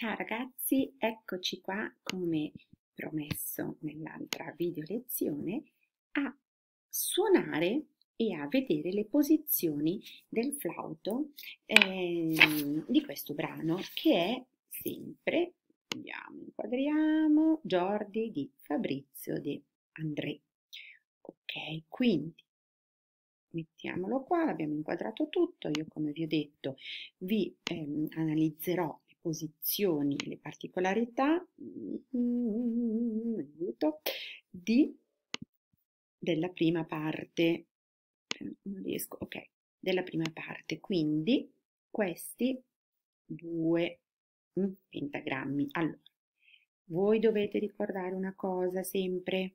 Ciao ragazzi, eccoci qua come promesso nell'altra video lezione a suonare e a vedere le posizioni del flauto eh, di questo brano che è sempre, vediamo, inquadriamo, Jordi di Fabrizio De André. Ok, quindi mettiamolo qua, l'abbiamo inquadrato tutto, io come vi ho detto vi ehm, analizzerò posizioni, le particolarità mm, mm, mm, di, della prima parte. Non riesco, ok, della prima parte. Quindi questi due pentagrammi. Allora, voi dovete ricordare una cosa sempre,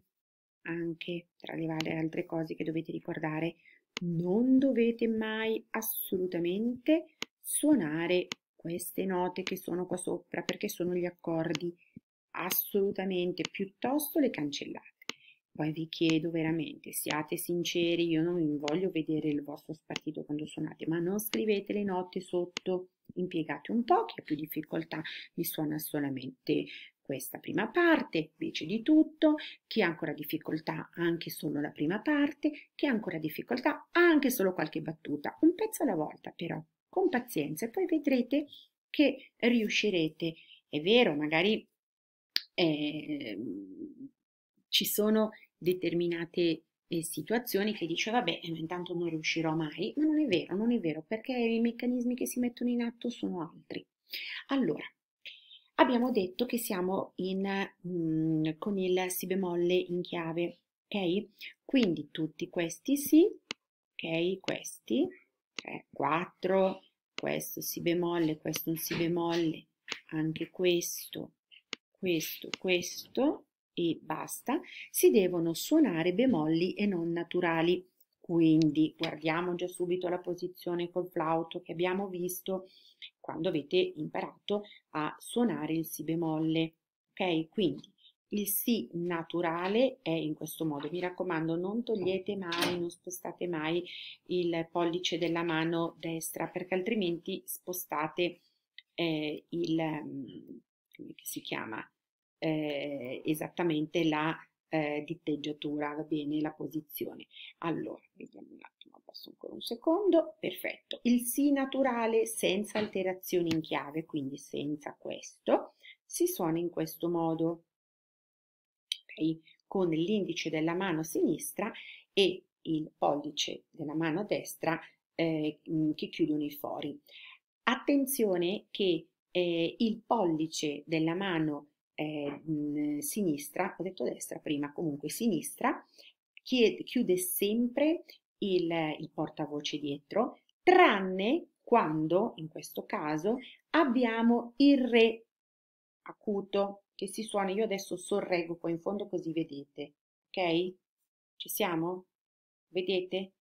anche tra le varie altre cose che dovete ricordare, non dovete mai assolutamente suonare queste note che sono qua sopra perché sono gli accordi assolutamente piuttosto le cancellate poi vi chiedo veramente siate sinceri io non voglio vedere il vostro spartito quando suonate ma non scrivete le note sotto impiegate un po' chi ha più difficoltà vi suona solamente questa prima parte invece di tutto, chi ha ancora difficoltà anche solo la prima parte, chi ha ancora difficoltà anche solo qualche battuta, un pezzo alla volta però, con pazienza e poi vedrete che riuscirete. È vero, magari eh, ci sono determinate eh, situazioni che dice vabbè, eh, intanto non riuscirò mai, ma non è vero, non è vero, perché i meccanismi che si mettono in atto sono altri. Allora, abbiamo detto che siamo in, mm, con il si bemolle in chiave, ok? Quindi tutti questi sì, ok? Questi 3, 4, questo si bemolle, questo un si bemolle, anche questo, questo, questo e basta, si devono suonare bemolli e non naturali. Quindi guardiamo già subito la posizione col flauto che abbiamo visto quando avete imparato a suonare il si bemolle. Ok, quindi il sì naturale è in questo modo. Mi raccomando, non togliete mai, non spostate mai il pollice della mano destra perché altrimenti spostate eh, il, mm, come si chiama, eh, esattamente la eh, ditteggiatura, va bene, la posizione. Allora, vediamo un attimo, passo ancora un secondo, perfetto. Il sì naturale senza alterazioni in chiave, quindi senza questo, si suona in questo modo. 6 con l'indice della mano sinistra e il pollice della mano destra eh, mm, che chiudono i fori. Attenzione che eh, il pollice della mano eh, mm, sinistra, ho detto destra prima, comunque sinistra, chiude sempre il, il portavoce dietro, tranne quando, in questo caso, abbiamo il re acuto che si suona, io adesso sorrego qua in fondo così vedete, ok? Ci siamo? Vedete?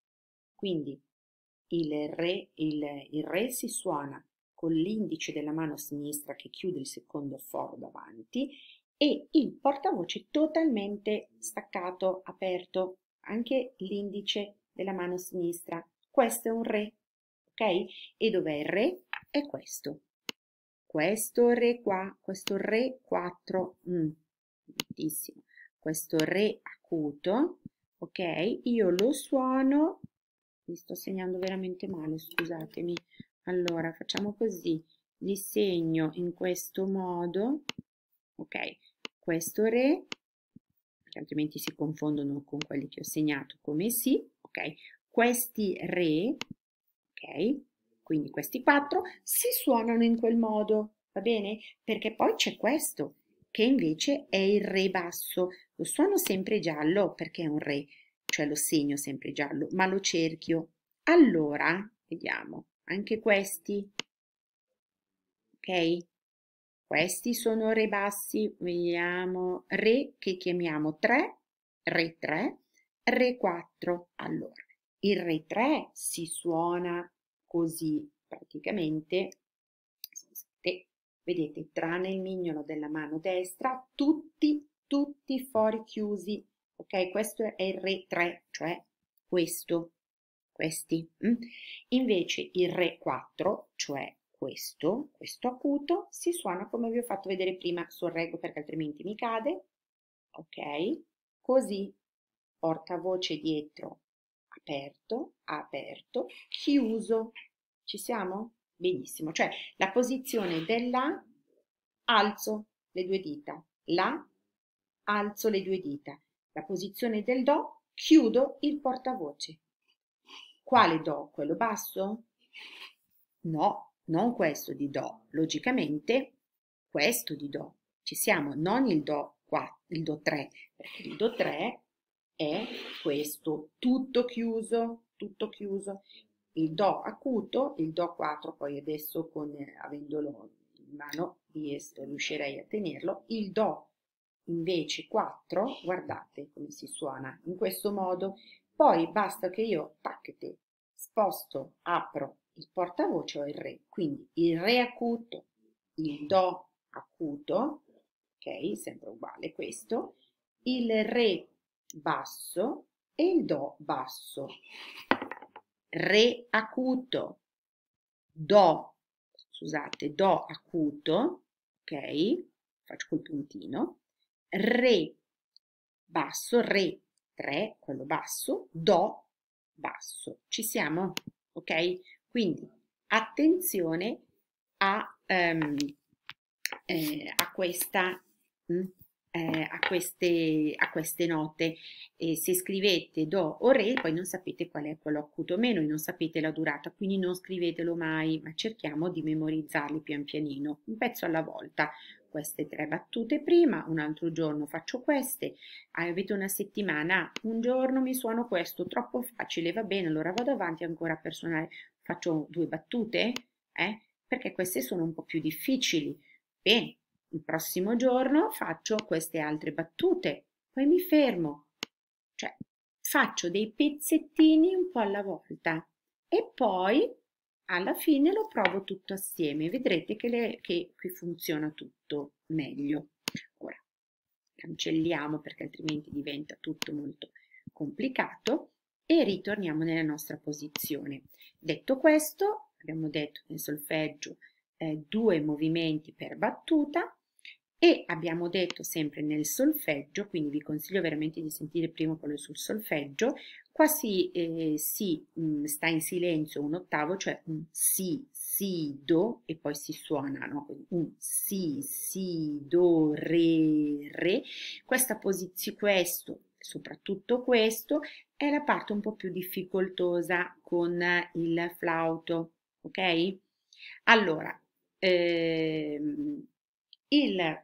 Quindi il re, il, il re si suona con l'indice della mano sinistra che chiude il secondo foro davanti e il portavoce totalmente staccato, aperto, anche l'indice della mano sinistra. Questo è un re, ok? E dov'è il re? È questo questo re qua, questo re 4, mm, questo re acuto, ok? Io lo suono, mi sto segnando veramente male, scusatemi. Allora, facciamo così, disegno in questo modo, ok? Questo re, perché altrimenti si confondono con quelli che ho segnato come sì, ok? Questi re, ok? Quindi questi quattro si suonano in quel modo, va bene? Perché poi c'è questo, che invece è il re basso. Lo suono sempre giallo perché è un re, cioè lo segno sempre giallo, ma lo cerchio. Allora, vediamo, anche questi, ok? Questi sono re bassi, vediamo, re che chiamiamo 3, re 3, re 4. Allora, il re 3 si suona così praticamente vedete, tranne il mignolo della mano destra, tutti, tutti fuori chiusi, ok? Questo è il re 3, cioè questo, questi. Mm? Invece il re 4, cioè questo, questo acuto, si suona come vi ho fatto vedere prima sorreggo perché altrimenti mi cade, ok? Così, portavoce dietro aperto, aperto, chiuso. Ci siamo? Benissimo, cioè la posizione della alzo le due dita, la alzo le due dita, la posizione del do chiudo il portavoce. Quale do? Quello basso? No, non questo di do, logicamente questo di do. Ci siamo, non il do 4, il do 3, perché il do 3 è questo, tutto chiuso, tutto chiuso, il Do acuto, il Do 4 poi adesso con, eh, avendolo in mano riuscirei a tenerlo, il Do invece 4, guardate come si suona in questo modo, poi basta che io tacchete, sposto, apro il portavoce o il Re, quindi il Re acuto, il Do acuto, ok, sempre uguale questo, il Re basso, e il Do basso. Re acuto, Do, scusate, Do acuto, ok? Faccio col puntino. Re basso, Re 3, quello basso, Do basso. Ci siamo? Ok? Quindi attenzione a, um, eh, a questa... Mh, mm, eh, a, queste, a, queste, note e se scrivete do o re poi non sapete qual è quello acuto o meno e non sapete la durata quindi non scrivetelo mai ma cerchiamo di memorizzarli pian pianino un pezzo alla volta queste tre battute prima un altro giorno faccio queste avete una settimana un giorno mi suono questo troppo facile va bene allora vado avanti ancora per suonare faccio due battute eh? perché queste sono un po' più difficili bene il prossimo giorno faccio queste altre battute, poi mi fermo, cioè faccio dei pezzettini un po' alla volta e poi alla fine lo provo tutto assieme, vedrete che, le, che, che funziona tutto meglio. Ora, cancelliamo perché altrimenti diventa tutto molto complicato e ritorniamo nella nostra posizione. Detto questo, abbiamo detto nel solfeggio eh, due movimenti per battuta, e abbiamo detto sempre nel solfeggio, quindi vi consiglio veramente di sentire prima quello sul solfeggio, qua si, eh, si mh, mm, sta in silenzio un ottavo, cioè un si, si, do e poi si suona, no? un si, si, do, re, re. Questa posizione, questo, soprattutto questo, è la parte un po' più difficoltosa con il flauto, ok? Allora, ehm, il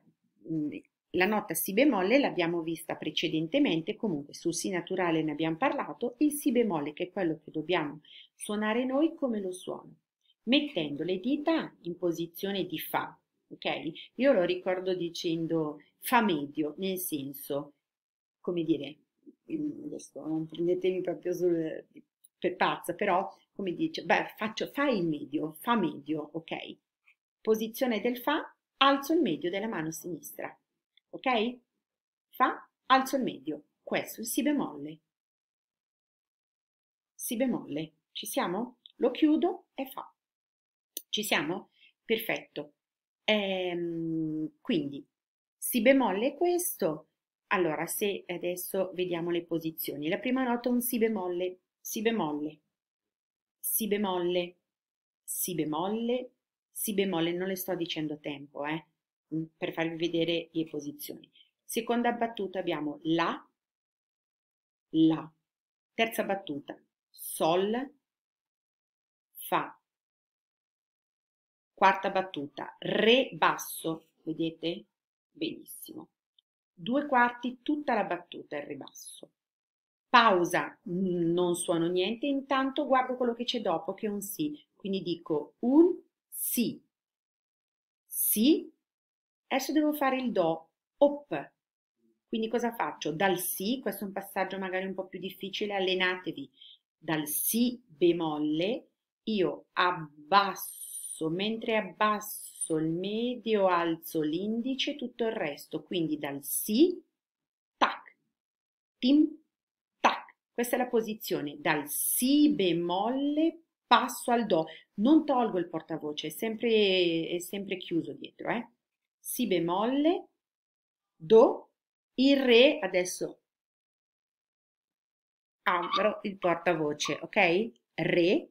la nota Si bemolle l'abbiamo vista precedentemente, comunque sul Si naturale ne abbiamo parlato, il Si bemolle che è quello che dobbiamo suonare noi come lo suono, mettendo le dita in posizione di Fa, ok? Io lo ricordo dicendo Fa medio, nel senso, come dire, adesso non prendetemi proprio sul, per pazza, però come dice, beh, faccio, fa il medio, fa medio, ok? Posizione del fa alzo il medio della mano sinistra. Ok? Fa, alzo il medio. Questo è si bemolle. Si bemolle. Ci siamo? Lo chiudo e fa. Ci siamo? Perfetto. Ehm, quindi, si bemolle questo. Allora, se adesso vediamo le posizioni. La prima nota è un si bemolle, si bemolle, si bemolle, si bemolle, si bemolle, non le sto dicendo tempo, eh, mm, per farvi vedere le posizioni. Seconda battuta abbiamo la, la. Terza battuta, sol, fa. Quarta battuta, re basso, vedete? Benissimo. Due quarti, tutta la battuta è il re basso. Pausa, non suono niente, intanto guardo quello che c'è dopo che è un si, quindi dico un si. Si, adesso devo fare il do, op. Quindi cosa faccio? Dal si, questo è un passaggio magari un po' più difficile, allenatevi. Dal si bemolle io abbasso, mentre abbasso il medio alzo l'indice, tutto il resto. Quindi dal si, tac, tim, tac. Questa è la posizione, dal si bemolle passo al do, non tolgo il portavoce, è sempre, è sempre chiuso dietro, eh? si bemolle, do, il re adesso apro il portavoce, ok? Re,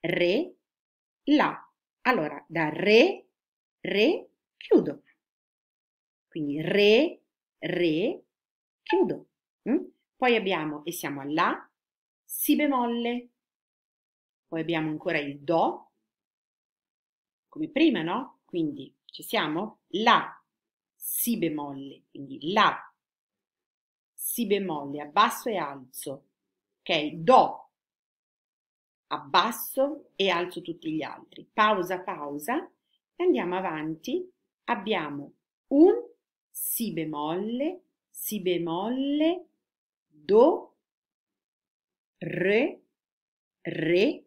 re, la. Allora, da re, re, chiudo. Quindi re, re, chiudo. Mm? Poi abbiamo e siamo a la, si bemolle, poi abbiamo ancora il Do, come prima, no? Quindi ci siamo? La, Si bemolle, quindi La, Si bemolle, abbasso e alzo, ok? Do, abbasso e alzo tutti gli altri. Pausa, pausa, andiamo avanti, abbiamo un Si bemolle, Si bemolle, Do, Re, Re,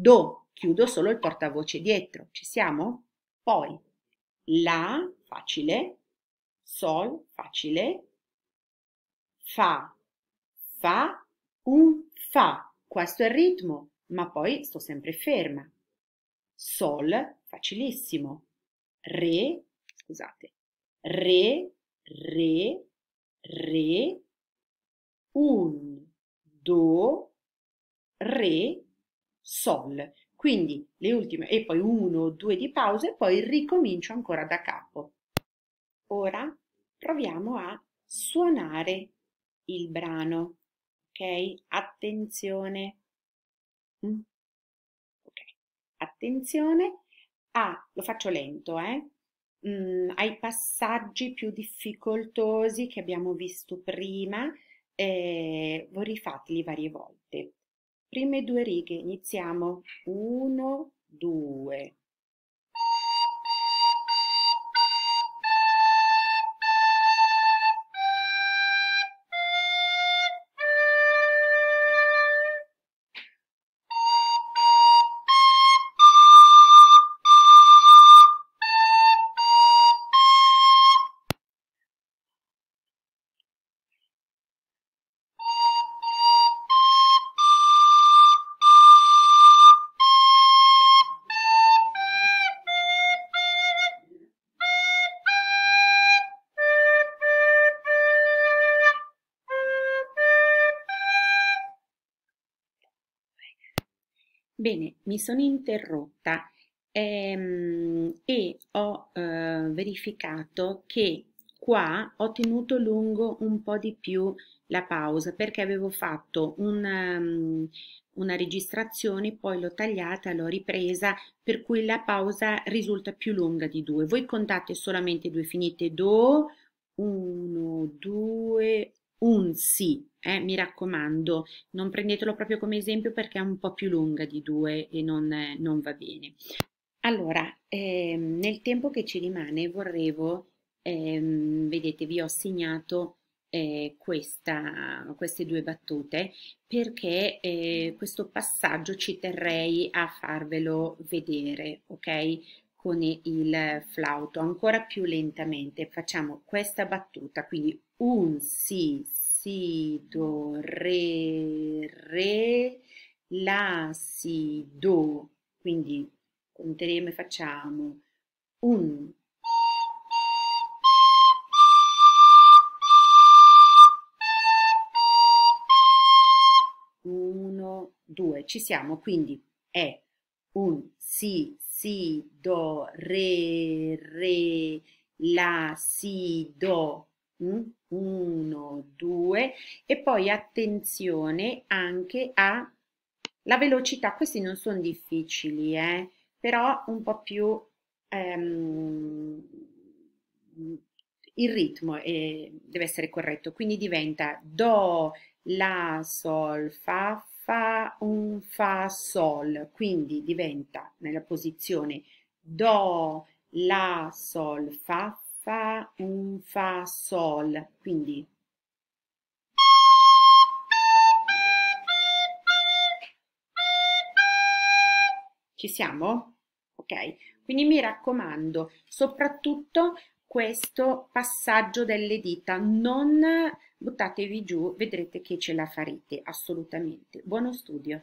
Do, chiudo solo il portavoce dietro. Ci siamo? Poi La, facile. Sol, facile. Fa, fa, un fa. Questo è il ritmo, ma poi sto sempre ferma. Sol, facilissimo. Re, scusate. Re, re, re, un, do, re, sol, quindi le ultime e poi uno o due di pause, poi ricomincio ancora da capo. Ora proviamo a suonare il brano, ok? Attenzione. Mm. Ok, attenzione a, ah, lo faccio lento, eh? Mm, ai passaggi più difficoltosi che abbiamo visto prima, eh, voi rifateli varie volte. Prime due righe, iniziamo 1 2 Bene, mi sono interrotta ehm, e ho eh, verificato che qua ho tenuto lungo un po' di più la pausa perché avevo fatto una, ehm, una registrazione, poi l'ho tagliata, l'ho ripresa, per cui la pausa risulta più lunga di due. Voi contate solamente due, finite do, 1, 2, un sì, eh, mi raccomando, non prendetelo proprio come esempio perché è un po' più lunga di due e non, non va bene. Allora, ehm, nel tempo che ci rimane vorrevo, ehm, vedete, vi ho segnato eh, questa, queste due battute perché eh, questo passaggio ci terrei a farvelo vedere, ok? Con il flauto ancora più lentamente facciamo questa battuta, quindi un si si, do, re, re, la, si, do. Quindi conteremo e facciamo un, uno, due. Ci siamo, quindi è un si, si, do, re, re, la, si, do, 1, 2 e poi attenzione anche alla velocità, questi non sono difficili, eh? però un po' più ehm, il ritmo eh, deve essere corretto, quindi diventa Do, La, Sol, Fa, Fa, Un, Fa, Sol, quindi diventa nella posizione Do, La, Sol, Fa, fa, un fa, sol, quindi ci siamo? Ok, quindi mi raccomando, soprattutto questo passaggio delle dita, non buttatevi giù, vedrete che ce la farete assolutamente. Buono studio!